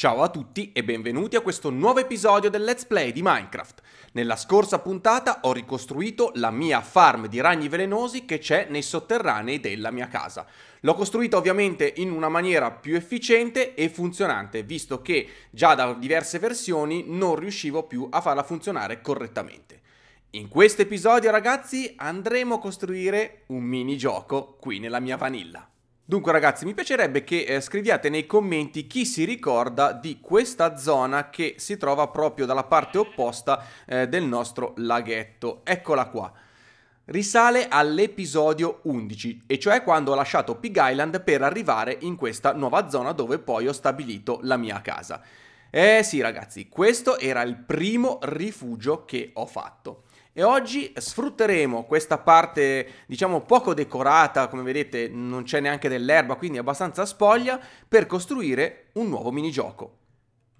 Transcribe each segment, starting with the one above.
Ciao a tutti e benvenuti a questo nuovo episodio del Let's Play di Minecraft. Nella scorsa puntata ho ricostruito la mia farm di ragni velenosi che c'è nei sotterranei della mia casa. L'ho costruita ovviamente in una maniera più efficiente e funzionante, visto che già da diverse versioni non riuscivo più a farla funzionare correttamente. In questo episodio ragazzi andremo a costruire un minigioco qui nella mia vanilla. Dunque ragazzi mi piacerebbe che eh, scriviate nei commenti chi si ricorda di questa zona che si trova proprio dalla parte opposta eh, del nostro laghetto. Eccola qua. Risale all'episodio 11, e cioè quando ho lasciato Pig Island per arrivare in questa nuova zona dove poi ho stabilito la mia casa. Eh sì ragazzi, questo era il primo rifugio che ho fatto. E oggi sfrutteremo questa parte, diciamo, poco decorata, come vedete non c'è neanche dell'erba, quindi abbastanza spoglia, per costruire un nuovo minigioco.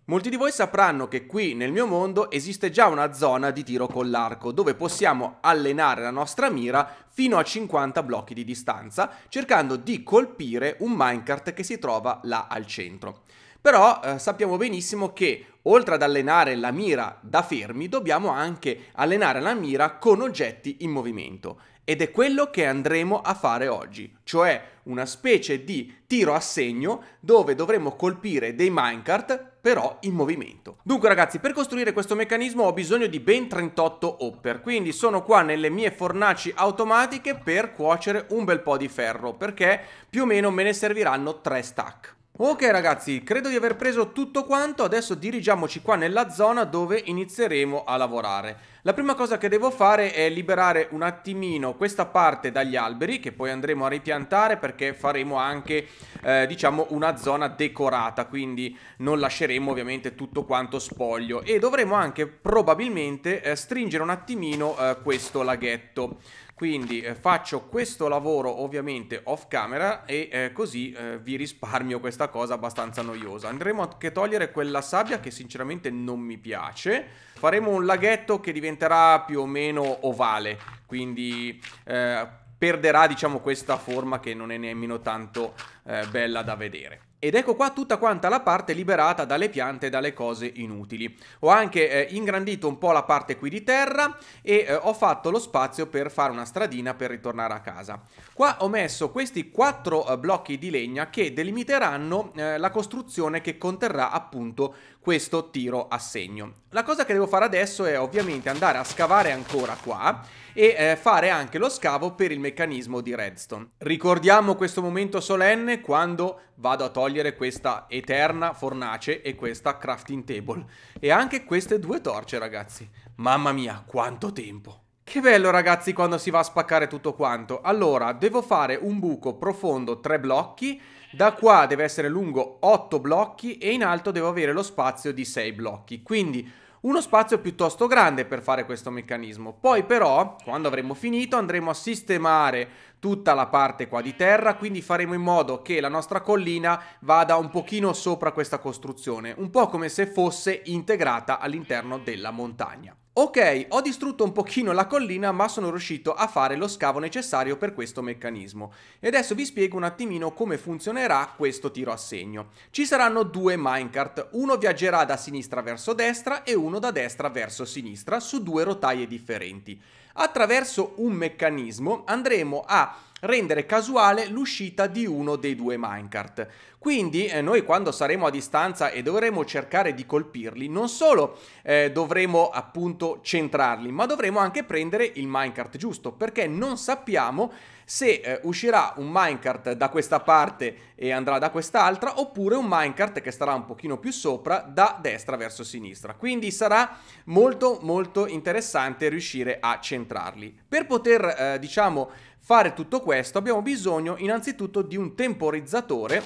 Molti di voi sapranno che qui nel mio mondo esiste già una zona di tiro con l'arco dove possiamo allenare la nostra mira fino a 50 blocchi di distanza cercando di colpire un minecart che si trova là al centro. Però eh, sappiamo benissimo che oltre ad allenare la mira da fermi, dobbiamo anche allenare la mira con oggetti in movimento. Ed è quello che andremo a fare oggi, cioè una specie di tiro a segno dove dovremo colpire dei minecart però in movimento. Dunque ragazzi, per costruire questo meccanismo ho bisogno di ben 38 hopper, quindi sono qua nelle mie fornaci automatiche per cuocere un bel po' di ferro, perché più o meno me ne serviranno 3 stack. Ok ragazzi, credo di aver preso tutto quanto, adesso dirigiamoci qua nella zona dove inizieremo a lavorare. La prima cosa che devo fare è liberare un attimino questa parte dagli alberi che poi andremo a ripiantare perché faremo anche eh, diciamo una zona decorata, quindi non lasceremo ovviamente tutto quanto spoglio e dovremo anche probabilmente eh, stringere un attimino eh, questo laghetto. Quindi eh, faccio questo lavoro ovviamente off camera e eh, così eh, vi risparmio questa cosa abbastanza noiosa. Andremo anche a togliere quella sabbia che sinceramente non mi piace. Faremo un laghetto che diventerà più o meno ovale, quindi eh, perderà diciamo questa forma che non è nemmeno tanto eh, bella da vedere. Ed ecco qua tutta quanta la parte liberata dalle piante e dalle cose inutili. Ho anche eh, ingrandito un po' la parte qui di terra e eh, ho fatto lo spazio per fare una stradina per ritornare a casa. Qua ho messo questi quattro eh, blocchi di legna che delimiteranno eh, la costruzione che conterrà appunto questo tiro a segno. La cosa che devo fare adesso è ovviamente andare a scavare ancora qua e eh, fare anche lo scavo per il meccanismo di redstone. Ricordiamo questo momento solenne quando vado a togliere questa eterna fornace e questa crafting table. E anche queste due torce, ragazzi. Mamma mia, quanto tempo! Che bello ragazzi quando si va a spaccare tutto quanto. Allora, devo fare un buco profondo tre blocchi, da qua deve essere lungo 8 blocchi e in alto devo avere lo spazio di 6 blocchi. Quindi uno spazio piuttosto grande per fare questo meccanismo. Poi però, quando avremo finito, andremo a sistemare tutta la parte qua di terra, quindi faremo in modo che la nostra collina vada un pochino sopra questa costruzione, un po' come se fosse integrata all'interno della montagna. Ok, ho distrutto un pochino la collina ma sono riuscito a fare lo scavo necessario per questo meccanismo. E adesso vi spiego un attimino come funzionerà questo tiro a segno. Ci saranno due minecart, uno viaggerà da sinistra verso destra e uno da destra verso sinistra su due rotaie differenti. Attraverso un meccanismo andremo a rendere casuale l'uscita di uno dei due minecart. Quindi eh, noi quando saremo a distanza e dovremo cercare di colpirli, non solo eh, dovremo appunto centrarli, ma dovremo anche prendere il minecart giusto, perché non sappiamo se eh, uscirà un minecart da questa parte e andrà da quest'altra, oppure un minecart che starà un pochino più sopra da destra verso sinistra. Quindi sarà molto molto interessante riuscire a centrarli. Per poter eh, diciamo fare tutto questo abbiamo bisogno innanzitutto di un temporizzatore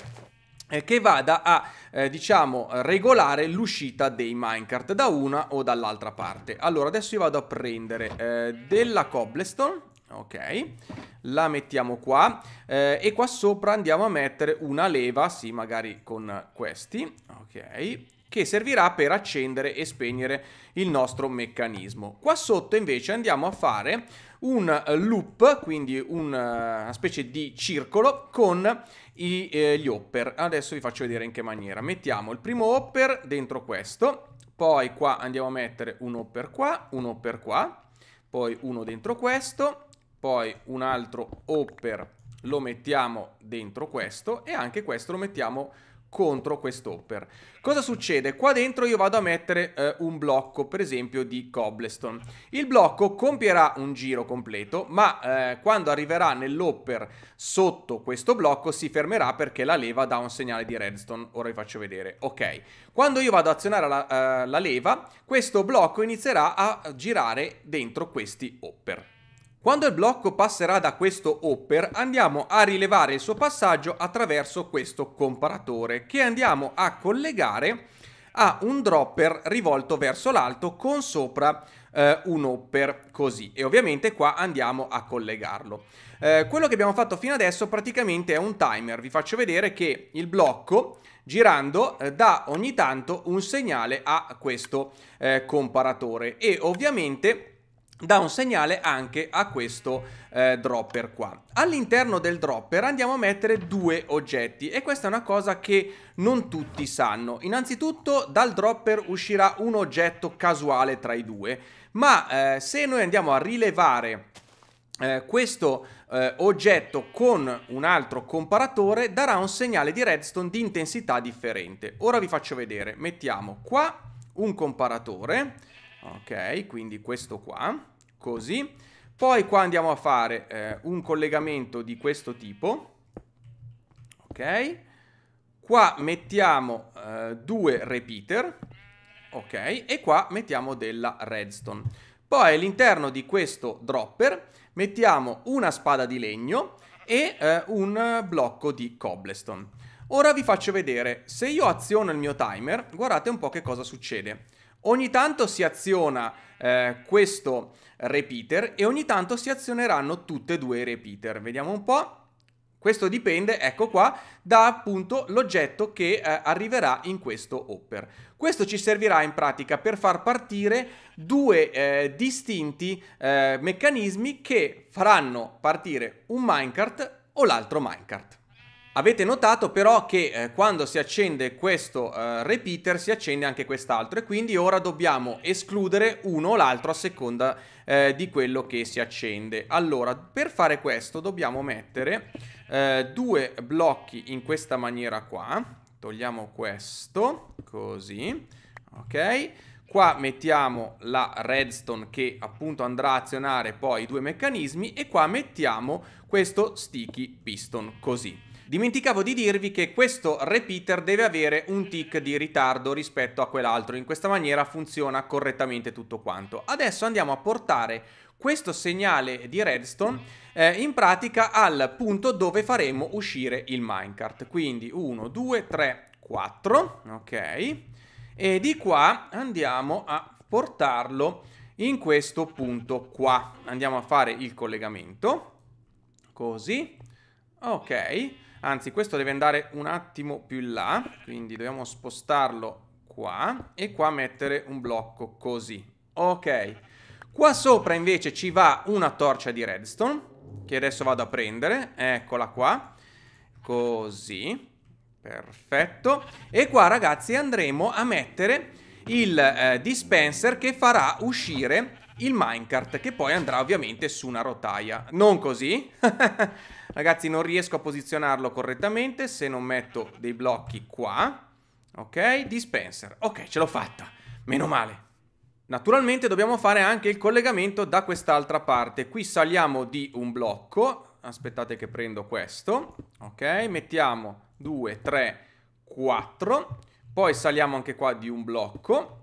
eh, che vada a eh, diciamo regolare l'uscita dei minecart da una o dall'altra parte allora adesso io vado a prendere eh, della cobblestone ok la mettiamo qua eh, e qua sopra andiamo a mettere una leva sì magari con questi ok che servirà per accendere e spegnere il nostro meccanismo. Qua sotto invece andiamo a fare un loop, quindi eh, una specie di circolo con i, eh, gli hopper. Adesso vi faccio vedere in che maniera. Mettiamo il primo hopper dentro questo, poi qua andiamo a mettere un hopper qua, un hopper qua, poi uno dentro questo, poi un altro hopper lo mettiamo dentro questo e anche questo lo mettiamo dentro contro quest'hopper. Cosa succede? Qua dentro io vado a mettere eh, un blocco, per esempio, di cobblestone. Il blocco compierà un giro completo, ma eh, quando arriverà nell'hopper sotto questo blocco si fermerà perché la leva dà un segnale di redstone. Ora vi faccio vedere. Ok. Quando io vado ad azionare la, eh, la leva, questo blocco inizierà a girare dentro questi hopper. Quando il blocco passerà da questo hopper andiamo a rilevare il suo passaggio attraverso questo comparatore che andiamo a collegare a un dropper rivolto verso l'alto con sopra eh, un hopper così e ovviamente qua andiamo a collegarlo. Eh, quello che abbiamo fatto fino adesso praticamente è un timer, vi faccio vedere che il blocco girando eh, dà ogni tanto un segnale a questo eh, comparatore e ovviamente dà un segnale anche a questo eh, dropper qua. All'interno del dropper andiamo a mettere due oggetti e questa è una cosa che non tutti sanno. Innanzitutto dal dropper uscirà un oggetto casuale tra i due, ma eh, se noi andiamo a rilevare eh, questo eh, oggetto con un altro comparatore darà un segnale di redstone di intensità differente. Ora vi faccio vedere, mettiamo qua un comparatore, ok, quindi questo qua, così. Poi qua andiamo a fare eh, un collegamento di questo tipo, ok? Qua mettiamo eh, due repeater, ok? E qua mettiamo della redstone. Poi all'interno di questo dropper mettiamo una spada di legno e eh, un blocco di cobblestone. Ora vi faccio vedere, se io aziono il mio timer, guardate un po' che cosa succede. Ogni tanto si aziona eh, questo repeater e ogni tanto si azioneranno tutte e due i repeater. Vediamo un po'. Questo dipende, ecco qua, da appunto l'oggetto che eh, arriverà in questo hopper. Questo ci servirà in pratica per far partire due eh, distinti eh, meccanismi che faranno partire un minecart o l'altro minecart. Avete notato però che eh, quando si accende questo eh, repeater si accende anche quest'altro e quindi ora dobbiamo escludere uno o l'altro a seconda eh, di quello che si accende. Allora, per fare questo dobbiamo mettere eh, due blocchi in questa maniera qua. Togliamo questo, così, ok? Qua mettiamo la redstone che appunto andrà a azionare poi i due meccanismi e qua mettiamo questo sticky piston, così. Dimenticavo di dirvi che questo repeater deve avere un tick di ritardo rispetto a quell'altro, in questa maniera funziona correttamente tutto quanto. Adesso andiamo a portare questo segnale di redstone eh, in pratica al punto dove faremo uscire il minecart. Quindi 1, 2, 3, 4, ok? E di qua andiamo a portarlo in questo punto qua. Andiamo a fare il collegamento, così, ok? Anzi, questo deve andare un attimo più in là, quindi dobbiamo spostarlo qua e qua mettere un blocco così. Ok. Qua sopra invece ci va una torcia di redstone, che adesso vado a prendere. Eccola qua. Così. Perfetto. E qua ragazzi andremo a mettere il eh, dispenser che farà uscire il minecart che poi andrà ovviamente su una rotaia. Non così. Ragazzi non riesco a posizionarlo correttamente se non metto dei blocchi qua. Ok, dispenser. Ok, ce l'ho fatta. Meno male. Naturalmente dobbiamo fare anche il collegamento da quest'altra parte. Qui saliamo di un blocco. Aspettate che prendo questo. Ok, mettiamo 2, 3, 4. Poi saliamo anche qua di un blocco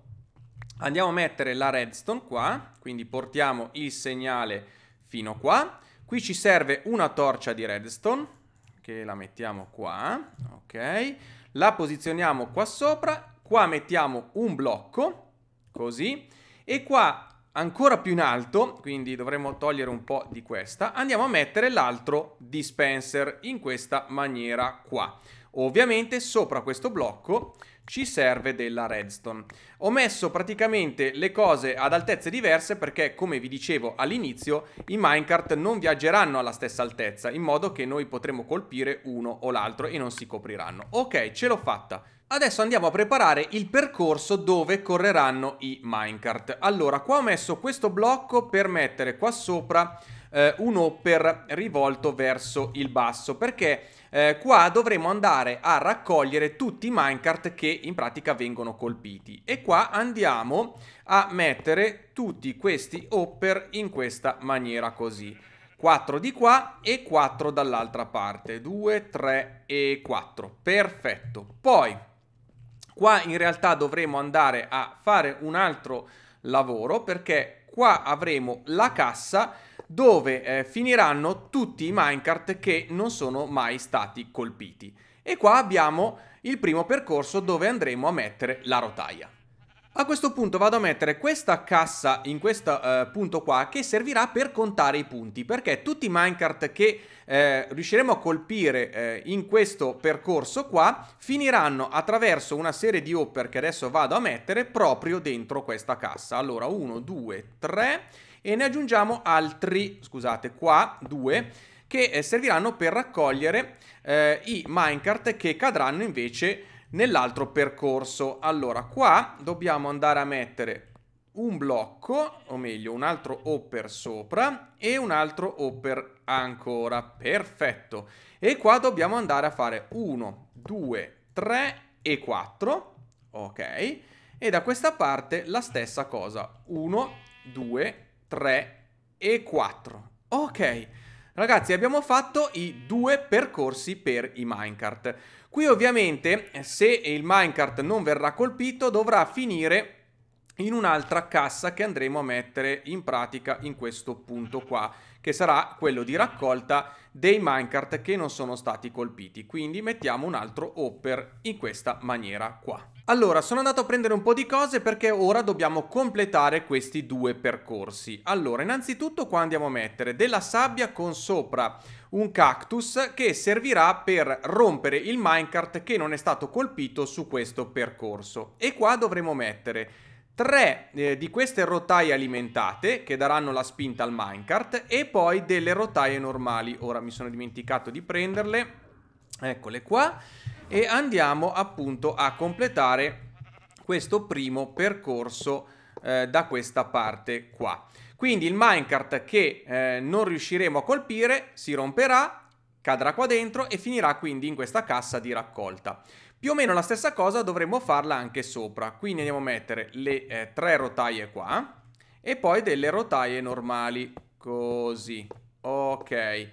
andiamo a mettere la redstone qua, quindi portiamo il segnale fino qua. Qui ci serve una torcia di redstone, che la mettiamo qua, ok? La posizioniamo qua sopra, qua mettiamo un blocco, così, e qua ancora più in alto, quindi dovremmo togliere un po' di questa, andiamo a mettere l'altro dispenser in questa maniera qua. Ovviamente sopra questo blocco ci serve della redstone. Ho messo praticamente le cose ad altezze diverse perché, come vi dicevo all'inizio, i minecart non viaggeranno alla stessa altezza, in modo che noi potremo colpire uno o l'altro e non si copriranno. Ok, ce l'ho fatta. Adesso andiamo a preparare il percorso dove correranno i minecart. Allora, qua ho messo questo blocco per mettere qua sopra eh, un upper rivolto verso il basso perché eh, qua dovremo andare a raccogliere tutti i minecart che in pratica vengono colpiti e qua andiamo a mettere tutti questi hopper in questa maniera così 4 di qua e 4 dall'altra parte 2 3 e 4 perfetto poi qua in realtà dovremo andare a fare un altro lavoro perché qua avremo la cassa dove eh, finiranno tutti i minecart che non sono mai stati colpiti. E qua abbiamo il primo percorso dove andremo a mettere la rotaia. A questo punto vado a mettere questa cassa in questo eh, punto qua che servirà per contare i punti perché tutti i minecart che eh, riusciremo a colpire eh, in questo percorso qua finiranno attraverso una serie di hopper che adesso vado a mettere proprio dentro questa cassa. Allora 1, 2, 3 e ne aggiungiamo altri, scusate, qua due che eh, serviranno per raccogliere eh, i minecart che cadranno invece nell'altro percorso. Allora, qua dobbiamo andare a mettere un blocco, o meglio un altro hopper sopra e un altro hopper ancora, perfetto. E qua dobbiamo andare a fare 1, 2, 3 e 4, ok? E da questa parte la stessa cosa, 1, 2, 3 e 4. Ok, ragazzi abbiamo fatto i due percorsi per i minecart. Qui ovviamente se il minecart non verrà colpito dovrà finire in un'altra cassa che andremo a mettere in pratica in questo punto qua che sarà quello di raccolta dei minecart che non sono stati colpiti. Quindi mettiamo un altro hopper in questa maniera qua. Allora, sono andato a prendere un po' di cose perché ora dobbiamo completare questi due percorsi. Allora, innanzitutto qua andiamo a mettere della sabbia con sopra un cactus che servirà per rompere il minecart che non è stato colpito su questo percorso. E qua dovremo mettere Tre eh, di queste rotaie alimentate che daranno la spinta al minecart e poi delle rotaie normali. Ora mi sono dimenticato di prenderle. Eccole qua. E andiamo appunto a completare questo primo percorso eh, da questa parte qua. Quindi il minecart che eh, non riusciremo a colpire si romperà, cadrà qua dentro e finirà quindi in questa cassa di raccolta. Più o meno la stessa cosa dovremmo farla anche sopra, quindi andiamo a mettere le eh, tre rotaie qua e poi delle rotaie normali, così, ok,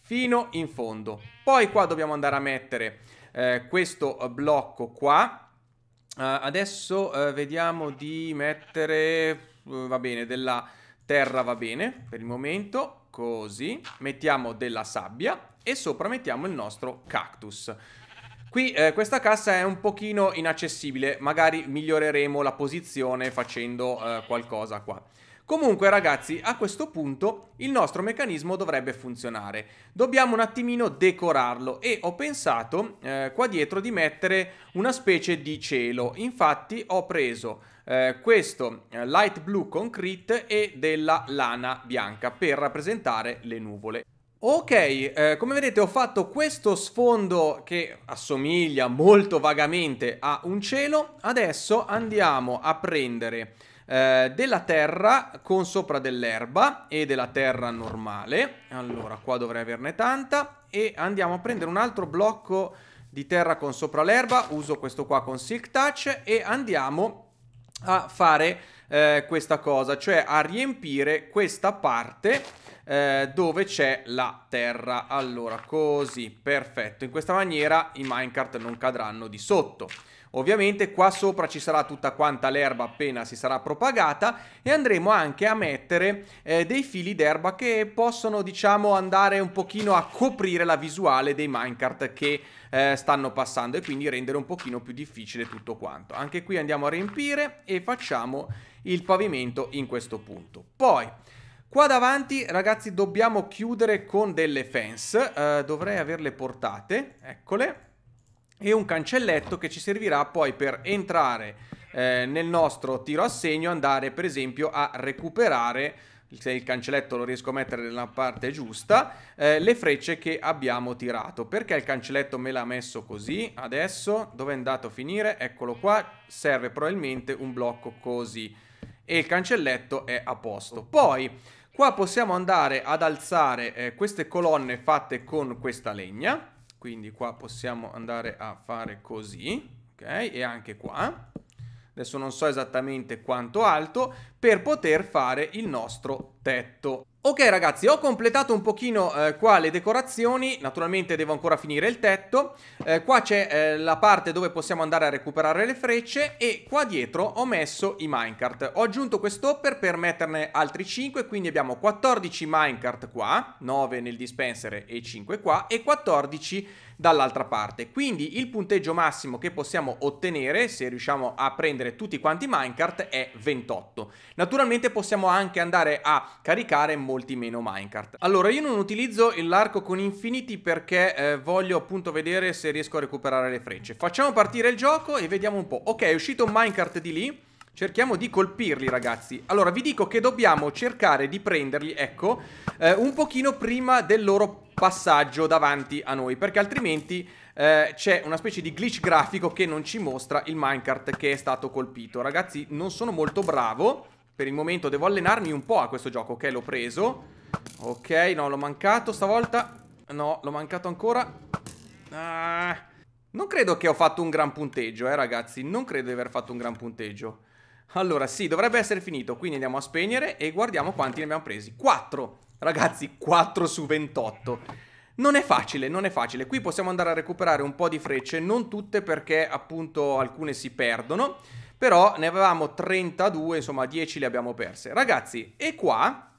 fino in fondo. Poi qua dobbiamo andare a mettere eh, questo blocco qua, uh, adesso uh, vediamo di mettere, uh, va bene, della terra va bene per il momento, così, mettiamo della sabbia e sopra mettiamo il nostro cactus. Qui eh, questa cassa è un pochino inaccessibile, magari miglioreremo la posizione facendo eh, qualcosa qua. Comunque ragazzi, a questo punto il nostro meccanismo dovrebbe funzionare. Dobbiamo un attimino decorarlo e ho pensato eh, qua dietro di mettere una specie di cielo. Infatti ho preso eh, questo eh, light blue concrete e della lana bianca per rappresentare le nuvole. Ok, eh, come vedete ho fatto questo sfondo che assomiglia molto vagamente a un cielo. Adesso andiamo a prendere eh, della terra con sopra dell'erba e della terra normale. Allora, qua dovrei averne tanta. E andiamo a prendere un altro blocco di terra con sopra l'erba. Uso questo qua con Silk Touch e andiamo a fare eh, questa cosa, cioè a riempire questa parte eh, dove c'è la terra. Allora, così, perfetto. In questa maniera i minecart non cadranno di sotto. Ovviamente qua sopra ci sarà tutta quanta l'erba appena si sarà propagata e andremo anche a mettere eh, dei fili d'erba che possono diciamo andare un pochino a coprire la visuale dei minecart che eh, stanno passando e quindi rendere un pochino più difficile tutto quanto. Anche qui andiamo a riempire e facciamo il pavimento in questo punto. Poi Qua davanti, ragazzi, dobbiamo chiudere con delle fence. Uh, dovrei averle portate, eccole. E un cancelletto che ci servirà poi per entrare eh, nel nostro tiro a segno, andare per esempio a recuperare se il cancelletto lo riesco a mettere nella parte giusta, eh, le frecce che abbiamo tirato. Perché il cancelletto me l'ha messo così? Adesso, dove è andato a finire? Eccolo qua, serve probabilmente un blocco così e il cancelletto è a posto. Poi qua possiamo andare ad alzare eh, queste colonne fatte con questa legna, quindi qua possiamo andare a fare così, ok? E anche qua adesso non so esattamente quanto alto, per poter fare il nostro tetto. Ok ragazzi, ho completato un pochino eh, qua le decorazioni, naturalmente devo ancora finire il tetto, eh, qua c'è eh, la parte dove possiamo andare a recuperare le frecce e qua dietro ho messo i minecart. Ho aggiunto quest'hopper per metterne altri 5, quindi abbiamo 14 minecart qua, 9 nel dispenser e 5 qua e 14 minecart dall'altra parte. Quindi il punteggio massimo che possiamo ottenere, se riusciamo a prendere tutti quanti minecart, è 28. Naturalmente possiamo anche andare a caricare molti meno minecart. Allora, io non utilizzo l'arco con infinity perché eh, voglio appunto vedere se riesco a recuperare le frecce. Facciamo partire il gioco e vediamo un po'. Ok, è uscito un minecart di lì. Cerchiamo di colpirli, ragazzi. Allora, vi dico che dobbiamo cercare di prenderli, ecco, eh, un pochino prima del loro passaggio davanti a noi, perché altrimenti eh, c'è una specie di glitch grafico che non ci mostra il minecart che è stato colpito. Ragazzi, non sono molto bravo. Per il momento devo allenarmi un po' a questo gioco. Ok, l'ho preso. Ok, no, l'ho mancato stavolta. No, l'ho mancato ancora. Ah... Non credo che ho fatto un gran punteggio, eh ragazzi, non credo di aver fatto un gran punteggio. Allora, sì, dovrebbe essere finito, quindi andiamo a spegnere e guardiamo quanti ne abbiamo presi. 4, ragazzi, 4 su 28. Non è facile, non è facile. Qui possiamo andare a recuperare un po' di frecce, non tutte perché appunto alcune si perdono, però ne avevamo 32, insomma 10 le abbiamo perse. Ragazzi, e qua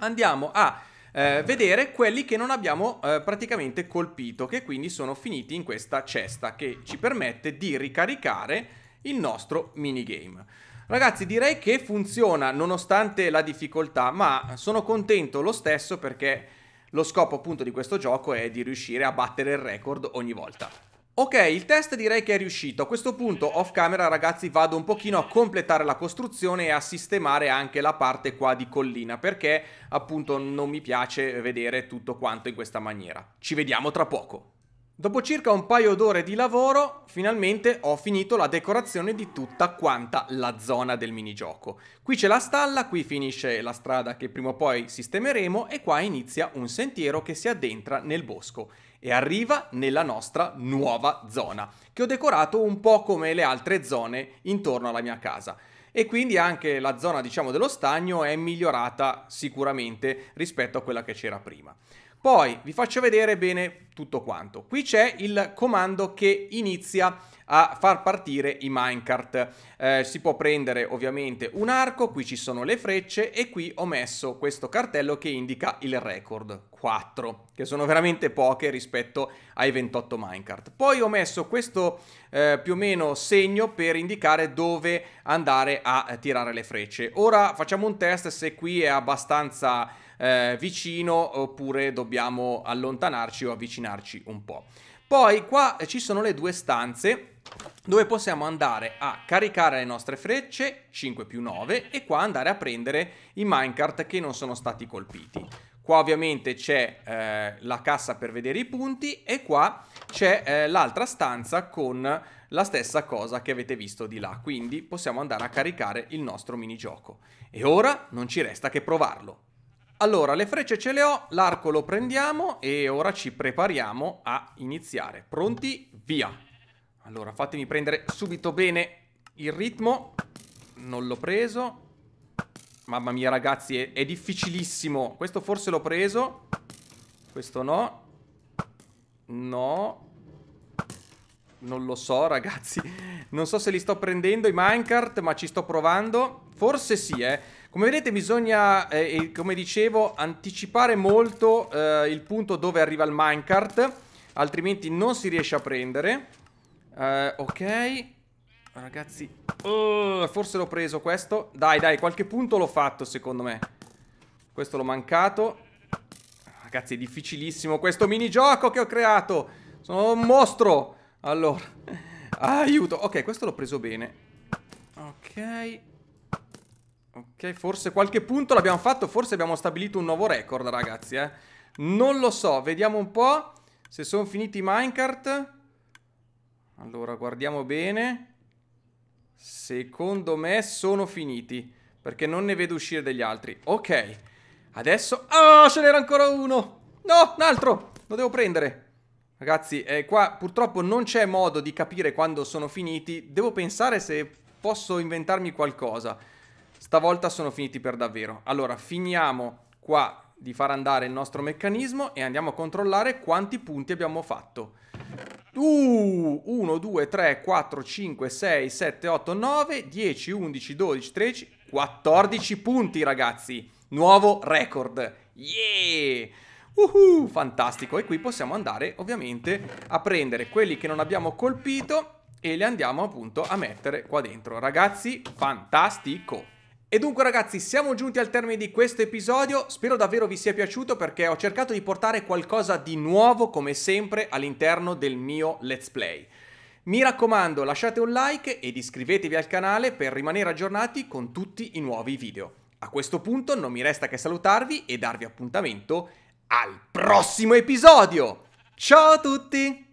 andiamo a eh, vedere quelli che non abbiamo eh, praticamente colpito, che quindi sono finiti in questa cesta che ci permette di ricaricare il nostro minigame. Ragazzi, direi che funziona nonostante la difficoltà, ma sono contento lo stesso perché lo scopo appunto di questo gioco è di riuscire a battere il record ogni volta. Ok, il test direi che è riuscito. A questo punto, off camera, ragazzi, vado un pochino a completare la costruzione e a sistemare anche la parte qua di collina, perché appunto non mi piace vedere tutto quanto in questa maniera. Ci vediamo tra poco. Dopo circa un paio d'ore di lavoro, finalmente ho finito la decorazione di tutta quanta la zona del minigioco. Qui c'è la stalla, qui finisce la strada che prima o poi sistemeremo e qua inizia un sentiero che si addentra nel bosco e arriva nella nostra nuova zona, che ho decorato un po' come le altre zone intorno alla mia casa e quindi anche la zona diciamo dello stagno è migliorata sicuramente rispetto a quella che c'era prima. Poi vi faccio vedere bene tutto quanto. Qui c'è il comando che inizia a far partire i minecart. Eh, si può prendere ovviamente un arco, qui ci sono le frecce e qui ho messo questo cartello che indica il record, 4, che sono veramente poche rispetto ai 28 minecart. Poi ho messo questo eh, più o meno segno per indicare dove andare a tirare le frecce. Ora facciamo un test se qui è abbastanza eh, vicino oppure dobbiamo allontanarci o avvicinarci un po'. Poi qua eh, ci sono le due stanze dove possiamo andare a caricare le nostre frecce 5 più 9 e qua andare a prendere i minecart che non sono stati colpiti. Qua ovviamente c'è eh, la cassa per vedere i punti e qua c'è eh, l'altra stanza con la stessa cosa che avete visto di là, quindi possiamo andare a caricare il nostro minigioco. E ora non ci resta che provarlo. Allora, le frecce ce le ho, l'arco lo prendiamo e ora ci prepariamo a iniziare. Pronti? Via! Allora, fatemi prendere subito bene il ritmo. Non l'ho preso. Mamma mia, ragazzi, è, è difficilissimo. Questo forse l'ho preso. Questo no. No. Non lo so, ragazzi. Non so se li sto prendendo i minecart, ma ci sto provando. Forse sì, eh. Come vedete bisogna, eh, come dicevo, anticipare molto eh, il punto dove arriva il minecart, altrimenti non si riesce a prendere. Eh, ok, ragazzi, oh, forse l'ho preso questo. Dai, dai, qualche punto l'ho fatto secondo me. Questo l'ho mancato. Ragazzi, è difficilissimo questo minigioco che ho creato. Sono un mostro. Allora, aiuto. Ok, questo l'ho preso bene. Ok. Ok, forse qualche punto l'abbiamo fatto, forse abbiamo stabilito un nuovo record, ragazzi, eh. Non lo so, vediamo un po' se sono finiti i minecart. Allora, guardiamo bene. Secondo me sono finiti, perché non ne vedo uscire degli altri. Ok, adesso... Ah, oh, ce n'era ancora uno! No, un altro! Lo devo prendere. Ragazzi, eh, qua purtroppo non c'è modo di capire quando sono finiti. Devo pensare se posso inventarmi qualcosa. Stavolta sono finiti per davvero. Allora, finiamo qua di far andare il nostro meccanismo e andiamo a controllare quanti punti abbiamo fatto. 1, 2, 3, 4, 5, 6, 7, 8, 9, 10, 11, 12, 13, 14 punti ragazzi. Nuovo record. Yeah! Uhuh, fantastico. E qui possiamo andare ovviamente a prendere quelli che non abbiamo colpito e li andiamo appunto a mettere qua dentro. Ragazzi, fantastico! E dunque ragazzi siamo giunti al termine di questo episodio, spero davvero vi sia piaciuto perché ho cercato di portare qualcosa di nuovo come sempre all'interno del mio let's play. Mi raccomando lasciate un like ed iscrivetevi al canale per rimanere aggiornati con tutti i nuovi video. A questo punto non mi resta che salutarvi e darvi appuntamento al prossimo episodio! Ciao a tutti!